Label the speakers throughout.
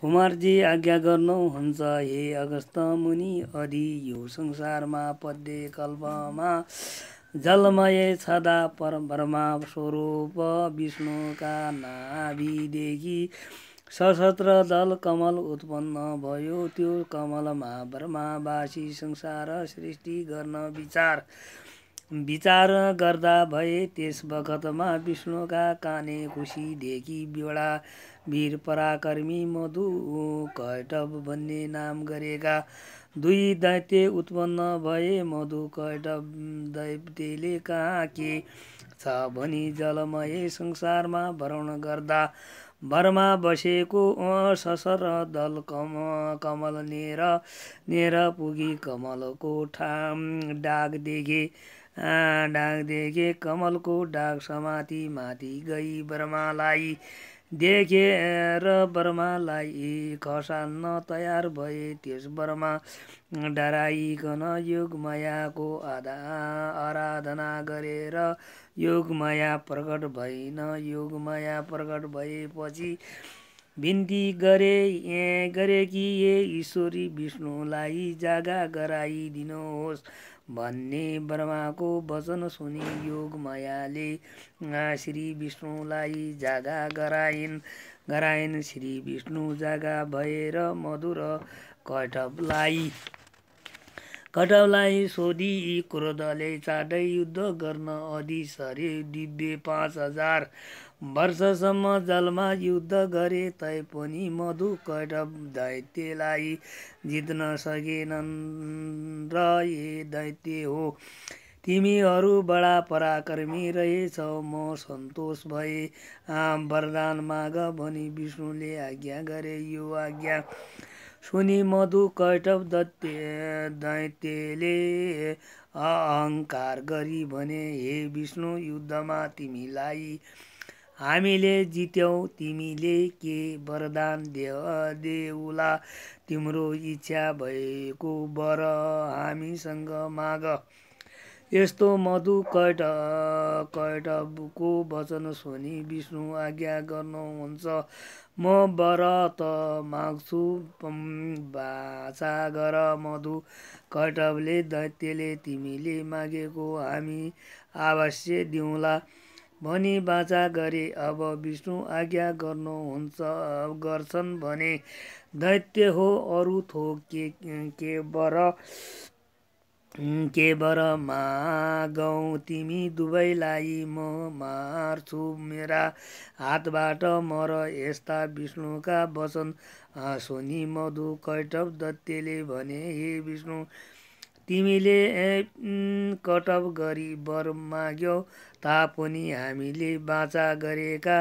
Speaker 1: कुमारजी आज्ञा गर्नुहुन्छ हे अगस्त मुनि अधि यो संसारमा पद्य कल्पमा जलमय छदा पर ब्रह्मा स्वरूप विष्णुका नाभिदेखि सशस्त्र दल कमल उत्पन्न भयो त्यो कमलमा ब्रह्मावासी संसार सृष्टि गर्न विचार विचार गर्दा भए त्यस बखतमा विष्णुका काने खुसीदेखि बेडा वीर पराकर्मी मधु कैटव भन्ने नाम गरेका दुई दैत्य उत्पन्न भए मधु कैटव दैत्यले कहाँ के छ भनी जलमय संसारमा भ्रमण गर्दा भरमा बसेको ससर दल कम कमल नेर नेर पुगी कमलको ठाम डाग देखे डाग देखे कमलको डाग समाति माथि गई बर्मालाई देखेर बर्मालाई खसाल्न तयार भए त्यस बर्मा डराइकन योगमायाको आधा आराधना गरेर योगमाया प्रकट भइन योगमाया प्रकट भएपछि बिन्ती गरे गरे कि ए ईश्वरी विष्णुलाई जागा गराइदिनुहोस् भन्ने ब्रह्माको वचन सुनि योगमायाले श्री विष्णुलाई जागा गराइन् गराइन् श्री विष्णु जागा भएर मधुर कटवलाई कटवलाई सोधी क्रोधले चाँडै युद्ध गर्न सरे दिव्य पाँच हजार वर्षसम्म जलमा युद्ध गरे तैपनि मधु कैटव दैत्यलाई जित्न सकेनन् र ए दैत्य हो तिमीहरू बडा पराक्रमी रहेछौ म सन्तोष भए वरदान माग भनी विष्णुले आज्ञा गरे यो आज्ञा सुनि मधु कैटव दत्य दैत्यले अहङ्कार गरी भने हे विष्णु युद्धमा तिमीलाई हामीले जित्यौँ तिमीले के वरदान दे देउला तिम्रो इच्छा भएको वर हामीसँग माग यस्तो मधु कैट कैटको वचन सुनि विष्णु आज्ञा गर्नुहुन्छ म त माग्छु भाषा गर मधु कैटवले दैत्यले तिमीले मागेको हामी अवश्य दिउँला भनी बाचा गरे अब विष्णु आज्ञा गर्नुहुन्छ गर्छन् भने दैत्य हो अरू थोक के के बर के बर तिमी दुवैलाई म मार्छु मेरा हातबाट मर यस्ता विष्णुका वचन सोनी मधु कैटव दैत्यले भने हे विष्णु तिमीले कटअप गरी बर माग्यौ तापनि हामीले बाचा गरेका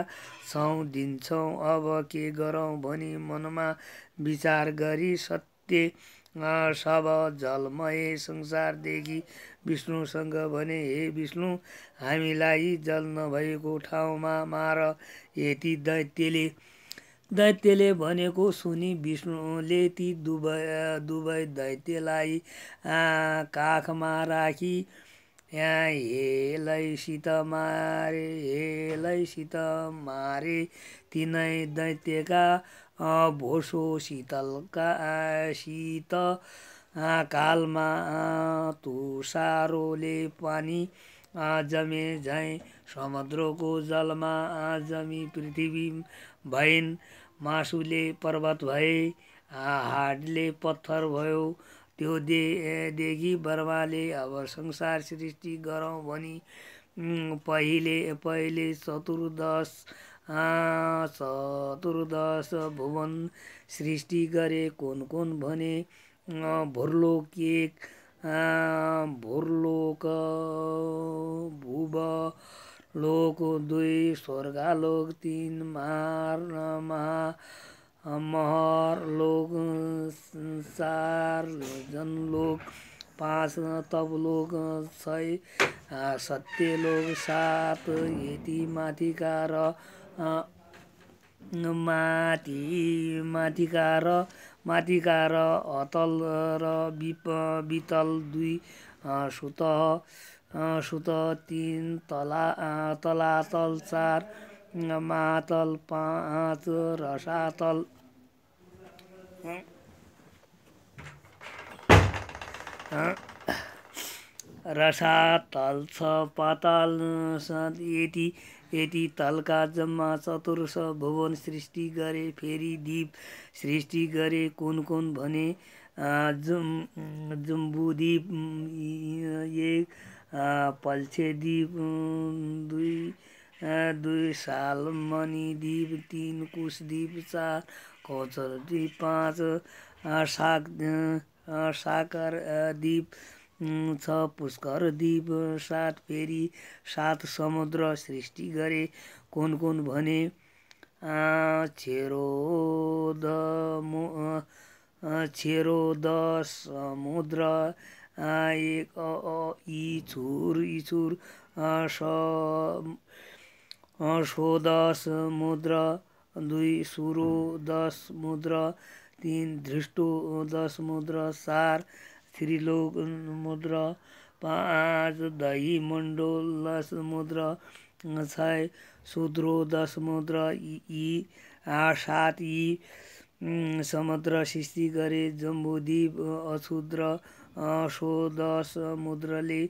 Speaker 1: छौँ दिन्छौँ अब के गरौँ भनी मनमा विचार गरी सत्य सब जलमय संसारदेखि विष्णुसँग भने हे विष्णु हामीलाई जल नभएको ठाउँमा मार यति दैत्यले दैत्यले भनेको सुनि विष्णुले ती दुबै दुवै दैत्यलाई काखमा राखी यहाँ हेलैसित मारे हेलैसित मारे तिनै दैत्यका भोसो शीतलका शीत कालमा तुसारोले पानी जमे झैँ समुद्रको जलमा जमी पृथ्वी भइन् मासुले पर्वत भए हाडले पत्थर भयो त्यो दे देखि बर्माले अब संसार सृष्टि गरौँ भनी पहिले पहिले चतुर्दश चतुर्दश भुवन सृष्टि गरे कुन कुन भने भुर्लोक एक भुर्लोक भुव लोक दुई स्वर्गलोक तिन मार महर लोक जन जनलोक पाँच लोक छै लोक सात यति माथिका र माथि माथिका र माथिका र अतल र बितल दुई सुत सुत तिन तला तलातल चार मातल पाँच रसातल रसातल छ पाताल यति यति तलका जम्मा चतुर्स भुवन सृष्टि गरे फेरि दीप सृष्टि गरे कुन कुन भने जुम जुम्बुदीप एक पल्छेदीप दुई दुई मणिदीप तिन कुशदीप चार कचरदीप पाँच साकर दीप छ दीप सात फेरि सात समुद्र सृष्टि गरे कुन कुन भने छेरो द समुद्र एक अ इचुर सो सोदश मुद्रा दुई सुरो दस मुद्रा तिन धृष्टो दस मुद्रा चार त्रिलोक मुद्रा पाँच दही मण्डल दस मुद्रा छ सुद्रो दस मुद्रा यी सात यी समुद्र सृष्टि गरे जम्बुद्वीप अछुद्र समुद्रले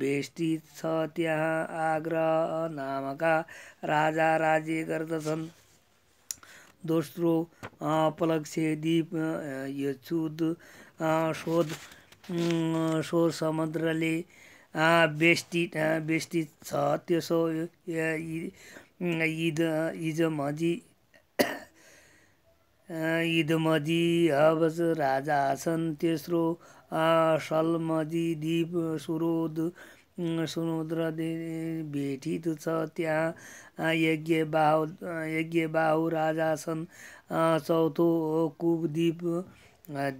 Speaker 1: बेष्टित छ त्यहाँ आग्रह नामका राजा राज्य गर्दछन् दोस्रो द्वीप यछुद शोध सो समुद्रले बेष्टित बेष्टित छ त्यसो इद इद इदमजी हवज राजा छन् तेस्रो सलमदी दिप सुरोद सुनोद्र भेटित छ त्यहाँ यज्ञ यज्ञ बाहु राजा छन् चौथो कुपद्वीप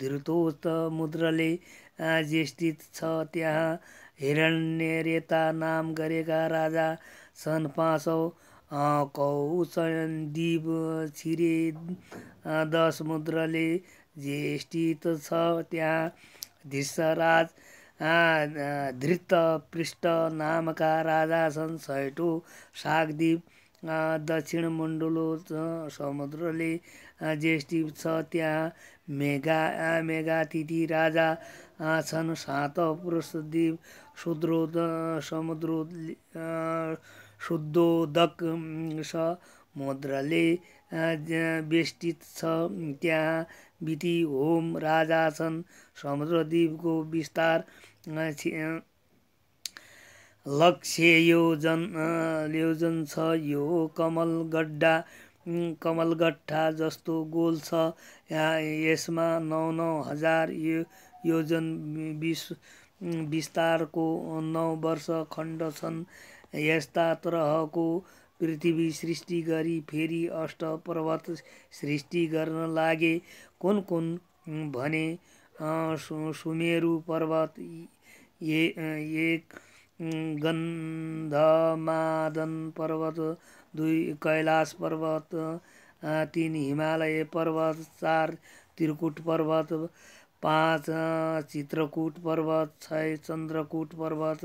Speaker 1: धृतोस्त मुद्रले ज्येष्ठित छ त्यहाँ हिरण्यरेता नाम गरेका राजा सन् पाँचौँ सौ दिप छिरे दस मुद्रले ज्येष्ठित छ त्यहाँ धिसराज धृत पृष्ठ नामका राजा छन् सैटो सागदीप दक्षिण मण्डलो समुद्रले जेष्ठी छ त्यहाँ मेगा मेघातिथि राजा छन् सात पुरुषद्वीप सुद्रो समुद्रो शुद्धोदक समुद्रले बेष्टित छ त्यहाँ विधि होम राजा छन् समुद्रद्वीपको विस्तार लक्ष्य योजन योजन छ यो कमल गड्डा कमलगट्ठा जस्तो गोल छ यसमा नौ नौ हजार यो योजन विस विस्तारको नौ वर्ष खण्ड छन् यस्ता तरहको पृथ्वी सृष्टि गरी फेरि अष्ट पर्वत सृष्टि गर्न लागे कुन कुन भने सुमेरु पर्वत ए एक गन्धमादन पर्वत दुई कैलाश पर्वत तिन हिमालय पर्वत चार त्रिकुट पर्वत पाँच चित्रकूट पर्वत छ चन्द्रकूट पर्वत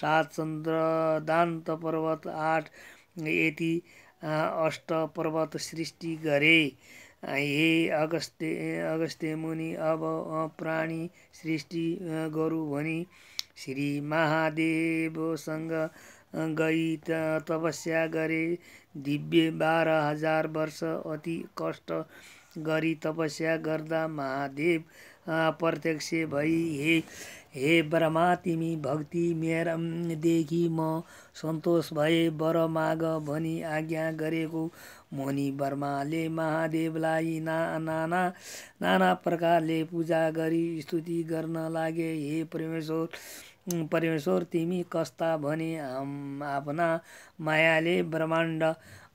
Speaker 1: सात चन्द्र चन्द्रदान्त पर्वत आठ यति अष्ट पर्वत सृष्टि गरे हे अगस्ते अगस्त्य मुनि अब प्राणी सृष्टि गरू भनी श्री महादेवसँग गई तपस्या गरे दिव्य बाह्र हजार वर्ष अति कष्ट गरी तपस्या गर्दा महादेव प्रत्यक्ष भई हे हे बरमा तिमी भक्ति देखि म सन्तोष भए वर माग भनी आज्ञा गरेको मुनि बर्माले महादेवलाई ना नाना नाना प्रकारले पूजा गरी स्तुति गर्न लागे हे परमेश्वर परमेश्वर तिमी कस्ता भने आफ्ना मायाले ब्रह्माण्ड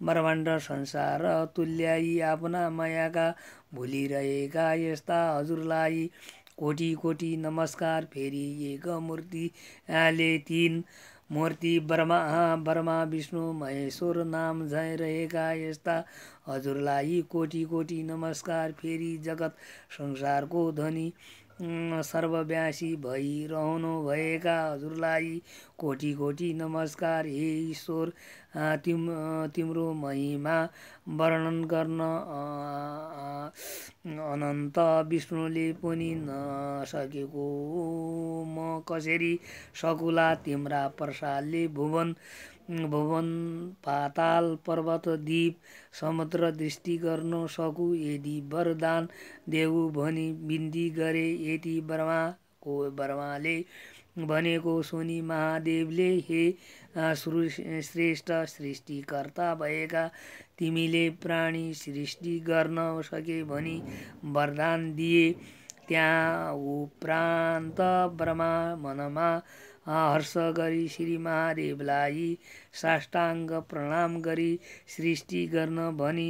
Speaker 1: ब्रह्माण्ड संसार तुल्याई आफ्ना मायाका भुलिरहेका यस्ता हजुरलाई कोटी कोटी नमस्कार फेरि एक आले तिन मूर्ति ब्रह्मा ब्रह्मा विष्णु महेश्वर नाम जै रहेका यस्ता हजुरलाई कोटी कोटी नमस्कार फेरि जगत संसारको धनी सर्वव्यासी भई भएका हजुरलाई कोटि कोटि नमस्कार हे ईश्वर तिम तिम्रो महिमा वर्णन गर्न अनन्त विष्णुले पनि नसकेको म कसरी सकुला तिम्रा प्रसादले भुवन भुवन पाताल पर्वत दीप समुद्र दृष्टि गर्न सकु यदि वरदान देऊ भनी बिन्दी गरे यति बर्माको ब्रह्माले भनेको सोनी महादेवले हे श्रेष्ठ सृष्टिकर्ता भएका तिमीले प्राणी सृष्टि गर्न सके भनी वरदान दिए त्यहाँ उपरान्त ब्रह्मा मनमा हर्ष गरी श्री महादेवलाई साष्टाङ्ग प्रणाम गरी सृष्टि गर्न भनी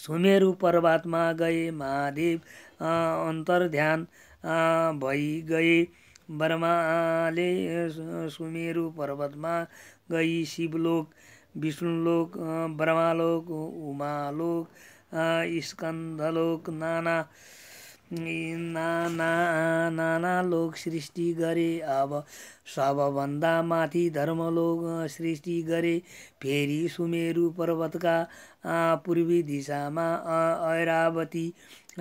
Speaker 1: सुमेरु पर्वतमा गए महादेव अन्तर्ध्यान भई गए ब्रह्माले सुमेरु पर्वतमा गई शिवलोक विष्णुलोक ब्रह्मालोक उमालोक स्कन्दलोक नाना नाना नाना लोक सृष्टि गरे अब सबभन्दा माथि धर्मलोक सृष्टि गरे फेरि सुमेरु पर्वतका पूर्वी दिशामा ऐरावती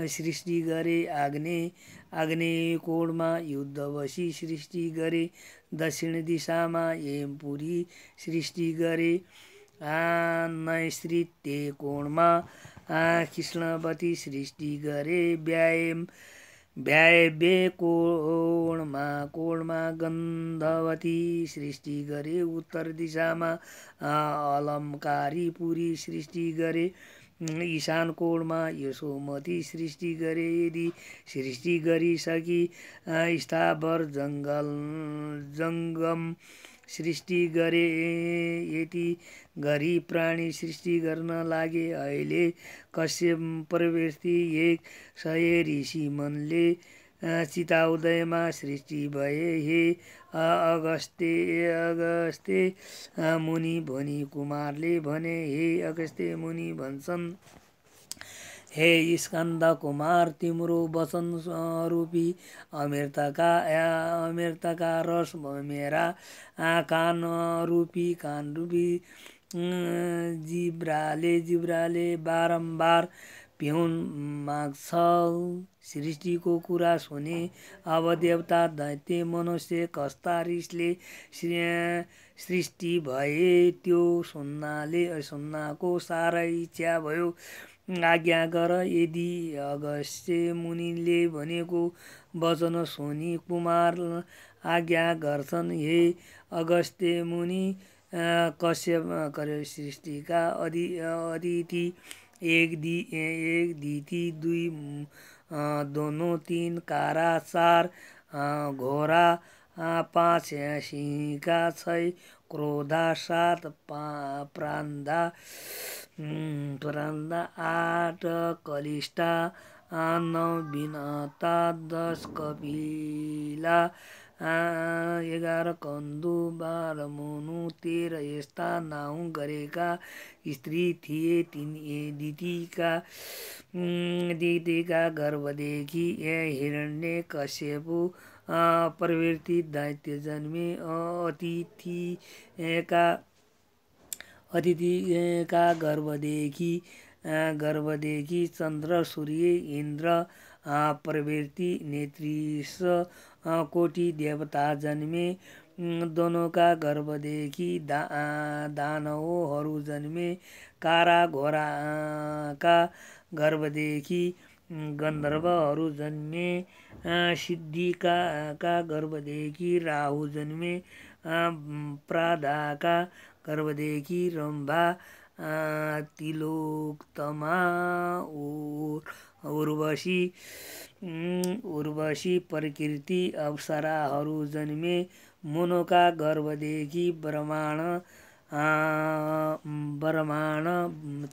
Speaker 1: सृष्टि गरे आग्ने आग्ने कोणमा युद्धवशी सृष्टि गरे दक्षिण दिशामा एमपुरी सृष्टि गरे नैसृत्य कोणमा कृष्णवती सृष्टि गरे व्यायाम भ्याए कोणमा कोणमा गन्धवती सृष्टि गरे उत्तर दिशामा अलङ्कारी पुरी सृष्टि गरे ईशान कोणमा यशोमती सृष्टि गरे यदि सृष्टि गरिसकी स्थावर जङ्गल जङ्गम सृष्टि गरे यति गरी प्राणी सृष्टि गर्न लागे अहिले कश्यप प्रवृत्ति एक सय ऋषि मनले चिताउदयमा सृष्टि भए हे अगस्ते अगस्ते मुनि भनी कुमारले भने हे अगस्ते मुनि भन्छन् हे स्कन्द कुमार तिम्रो वचन रूपी अमृतका अमृतका रस मेरा कान रूपी कान रूपी जिब्राले जिब्राले बारम्बार पिउन माग्छ सृष्टिको कुरा सुने अब देवता दैत्य मनुष्य कस्ता रिसले सृष्टि भए त्यो सुन्नाले सुन्नाको साह्रै इच्छा भयो आज्ञा गर यदि अगस्त्य मुनिले भनेको वचन सोनी कुमार आज्ञा गर्छन् हे अगस्त्य मुनि कश्य सृष्टिका अधि अदिति एक दि एक दिति दुई दोनो तिन कारा चार घोडा पाँच्यासीका छै क्रोधा सात पा प्रान्दा प्रान्दा आठ कलिष्ठा नौ बिनता दस कपिला एघार कन्दु बाह्र मुनु तेह्र यस्ता नाउँ गरेका स्त्री थिए तिन दिदीका दिदीका गर्भदेखि हिरण्य कश्यपु परिवर्तित दैत्य जन्मे अतिथि का अतिथि का गर्भदेखि गर्भदेखि चंद्र सूर्य इंद्र प्रवृत्ति नेत्रिस कोटि देवता जन्मे दोनों का गर्भदेखि दा दानवहरू जन्मे कारा का गर्भदेखि गन्धर्वहरू जन्मे सिद्धिका गर्भदेखि राहु जन्मे प्राधाका गर्भदेखि रम्भा तिलोकतमा उर्वशी उर्वशी प्रकृति अप्सराहरू जन्मे मुनोका गर्भदेखि ब्रह्माण ब्रह्माण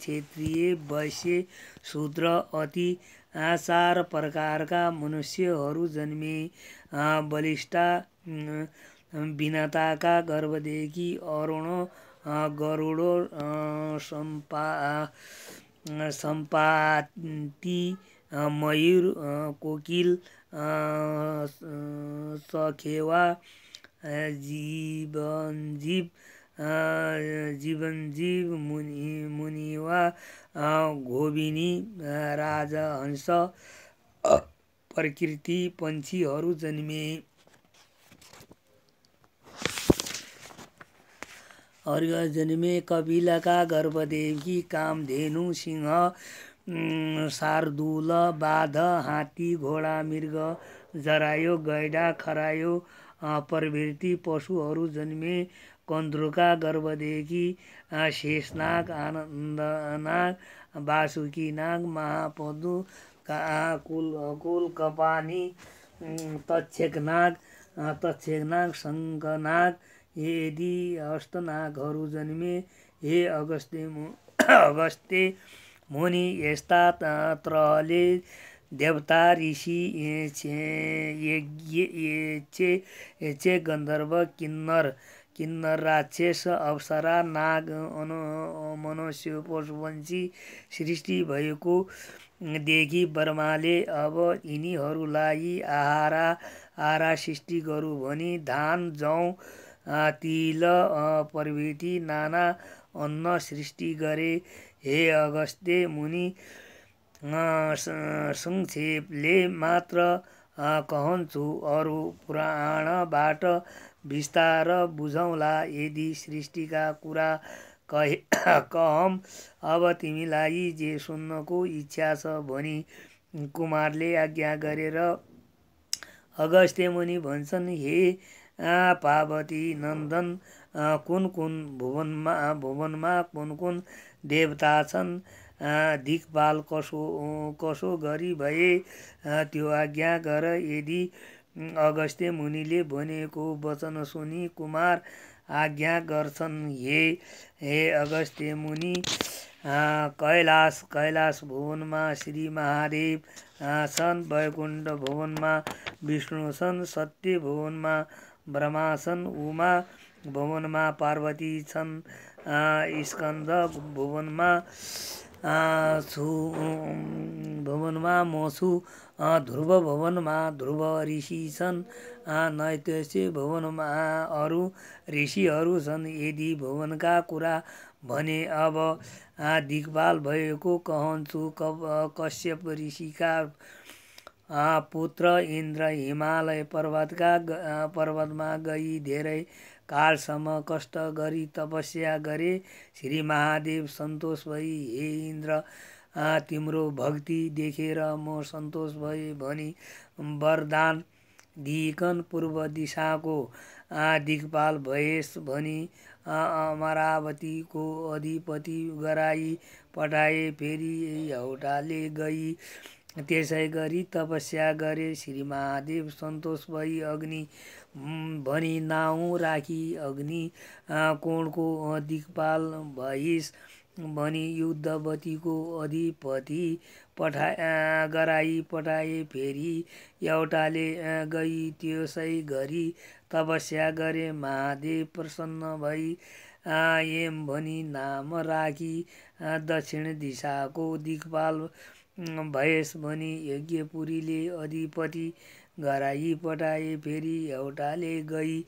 Speaker 1: क्षेत्रीय वैश्य शूद्र अति चार प्रकारका मनुष्यहरू जन्मे बलिष्ठा भिन्नताका गर्भदेखि अरुण गरुडो सम्पा सम्पाती मयूर कोकिल सखेवा जीवन जीव जीवनजीव मुनि मुनि वा घोबिनी हंस प्रकृति पन्छीहरू जन्मे जन्मे कपिलका गर्भदेवी कामधेनु सिंह शार्दुल बाध हात्ती घोडा मृग जरायो गैडा खरायो प्रवृत्ति पशुहरू जन्मे कन्द्रुका गर्भदेखि शेषनाग आनन्दनाग नाग महापदु कुल कुल कपानी नाग तक्षकनाग शङ्कनाग यदि हस्तनागहरू जन्मे हे अगस्ते अगस्ते मुनि यस्ता त्रहले देवता ऋषि यज्ञ गन्धर्व किन्नर किन्नर राक्षस अप्सरा नाग अनु मनुष्य पशुवंशी सृष्टि भएको देखि बर्माले अब यिनीहरूलाई आहारा आहारा सृष्टि गरौँ भने धान जौँ तिल प्रभृति नाना अन्न सृष्टि गरे हे अगस्ते मुनि संक्षेपले मात्र कहन्छु अरू पुराणबाट बिस्तार बुझौँला यदि सृष्टिका कुरा कहे कहौँ अब तिमीलाई जे सुन्नको इच्छा छ भनी कुमारले आज्ञा गरेर अगस्त्य मुनि भन्छन् हे पार्वती नन्दन कुन कुन भुवनमा भुवनमा कुन कुन देवता छन् दिक्पाल कसो कसो गरी भए त्यो आज्ञा गर यदि अगस्त्य मुनिले भनेको वचन सुनि कुमार आज्ञा गर्छन् हे हे अगस्त्य मुनि कैलाश कैलाश भुवनमा श्री महादेव छन् वैकुण्ठ भुवनमा विष्णु छन् सत्य भुवनमा ब्रह्मा छन् उमा भुवनमा पार्वती छन् स्कन्द भुवनमा छु भवनमा म छु ध्रुव भवनमा ध्रुव ऋषि छन् नैतस्य भवनमा अरू ऋषिहरू छन् यदि भवनका कुरा भने अब दिगपाल भएको कहन्छु कश्यप ऋषिका पुत्र इन्द्र हिमालय पर्वतका पर्वतमा गई धेरै कालसम्म कष्ट गरी तपस्या गरे श्री महादेव सन्तोष भई हे इन्द्र तिम्रो भक्ति देखेर म सन्तोष भएँ भनी वरदान दिइकन पूर्व दिशाको दिगपाल भएस भनी अमरावतीको अधिपति गराई पठाए फेरि हौटाले गई त्यसै गरी तपस्या गरे श्री महादेव सन्तोष भई अग्नि भनी नाउँ राखी अग्नि कोणको दिक्पाल भइस भनी युद्धवतीको अधिपति पठाए गराई पठाए फेरि एउटाले गई त्यसै गरी तपस्या गरे महादेव प्रसन्न भई एम भनी नाम राखी दक्षिण दिशाको दिक्पाल भएस भनी यज्ञपुरीले अधिपति गराई पठाए फेरि एउटाले गई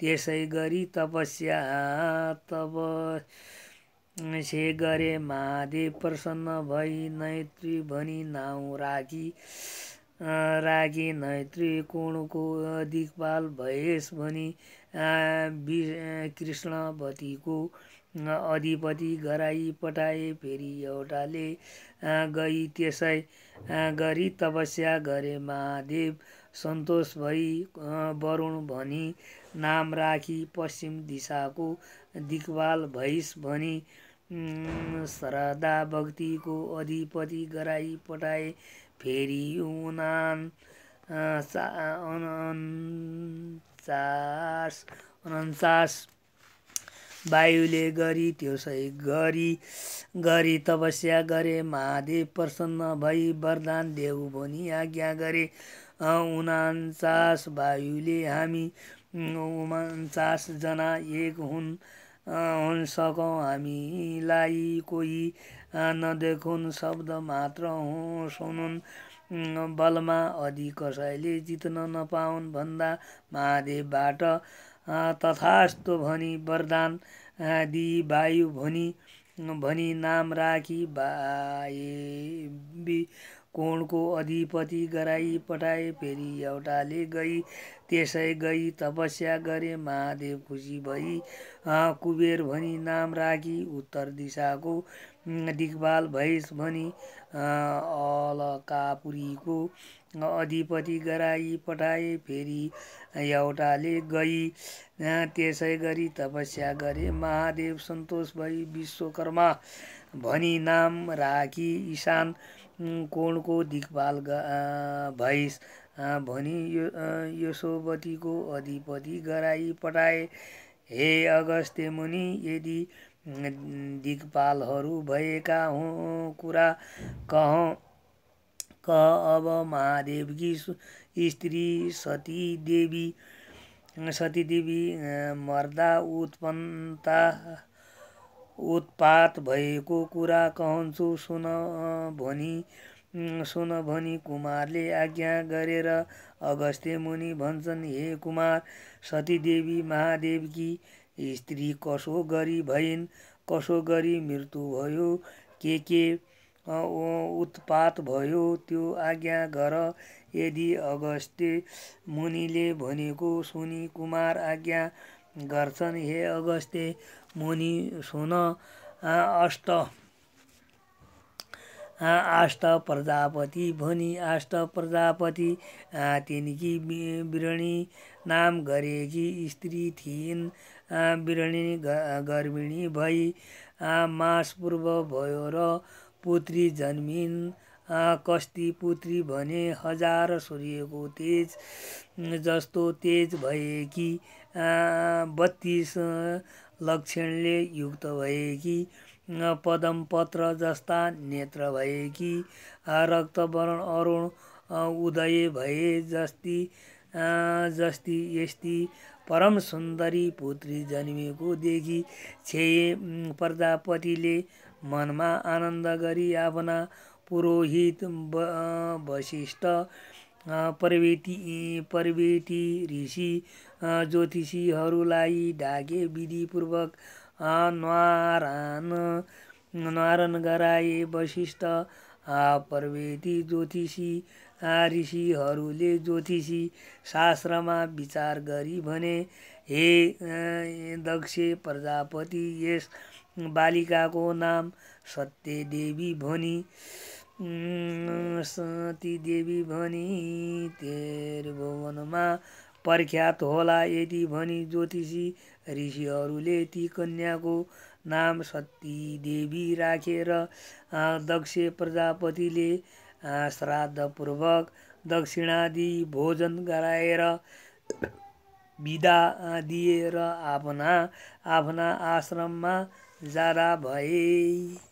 Speaker 1: त्यसै गरी तपस्या तप से गरे महादेव प्रसन्न भई नैत्री भनी नाउँ राखी राखे नैत्री कोणको दिखपाल भएस भनी कृष्णपतिको अधिपति गराई पठाए फेरि एउटाले गई त्यसै गरी तपस्या गरे महादेव सन्तोष भई वरुण भनी नाम राखी पश्चिम दिशाको दिक्वाल भैस भनी श्रद्धा भक्तिको अधिपति गराई पठाए फेरि उनान चा उन्चास वायुले गरी त्यो सही गरी गरी तपस्या गरे महादेव प्रसन्न भई वरदान देव भनी आज्ञा गरे उनान्चास वायुले हामी उन्चासजना एक हुन् हुन सकौँ हामीलाई कोही नदेखुन् शब्द मात्र हो सुनुन् बलमा अधि कसैले जित्न नपाउन् भन्दा महादेवबाट तथास्तो भनी वरदान दिई वायु भनी भनी नाम राखी बाए कोणको अधिपति गराई पठाए फेरि एउटाले गई त्यसै गई तपस्या गरे महादेव खुसी भई कुबेर भनी नाम राखी उत्तर दिशाको दिखभाल भैस भनी अलकापुरीको अधिपति गराई पठाए फेरि एउटाले गई त्यसै गरी तपस्या गरे महादेव सन्तोष भई विश्वकर्मा भनी नाम राखी ईशान कोणको दिगपाल भई भनी यो यशोवतीको अधिपति गराई पठाए हे अगस्त्य मुनि यदि दिगपालहरू भएका हुँ कुरा कहौँ क अब महादेवकी स्त्री सती देवी सती देवी मर्दा उत्पन्नता उत्पात भएको कुरा कहन्छु सुन भनी सुन भनी कुमारले आज्ञा गरेर अगस्त्य मुनि भन्छन् हे कुमार सती देवी महादेवकी स्त्री कसो गरी भइन् कसो गरी मृत्यु भयो के के उत्पात भयो त्यो आज्ञा गर यदि अगस्त्य मुनिले भनेको सुनि कुमार आज्ञा गर्छन् हे अगस्त्य मुनि सुन अष्ट आष्ट प्रजापति भनी आष्ट प्रजापति तिनकी बिरणी नाम गरेकी स्त्री थिइन् बिरणी गर्भिणी भई पूर्व भयो र पुत्री जन्मिन् कस्ती पुत्री भने हजार सूर्यको तेज जस्तो तेज भएकी बत्तिस लक्षणले युक्त भएकी पदमपत्र जस्ता नेत्र भएकी रक्तवरण अरुण उदय भए जस्ती जस्ती यस्ती परम सुन्दरी पुत्री जन्मिएको देखि छे प्रजापतिले मनमा आनन्द गरी आफ्ना पुरोहित वशिष्ठ प्रवेटी प्रवेटी ऋषि ज्योतिषीहरूलाई ढाके विधिपूर्वक न्वारान न्वारण गराए वशिष्ठ प्रवेती ज्योतिषी ऋषिहरूले ज्योतिषी शास्त्रमा विचार गरी भने हे दक्ष प्रजापति यस बालिकाको नाम सत्यदेवी भनी देवी भनी तेर भवनमा प्रख्यात होला यदि भनी ज्योतिषी ऋषिहरूले ती कन्याको नाम देवी राखेर रा। दक्ष प्रजापतिले श्राद्धपूर्वक दक्षिणादि भोजन गराएर बिदा दिएर आफ्ना आफ्ना आश्रममा जारा भए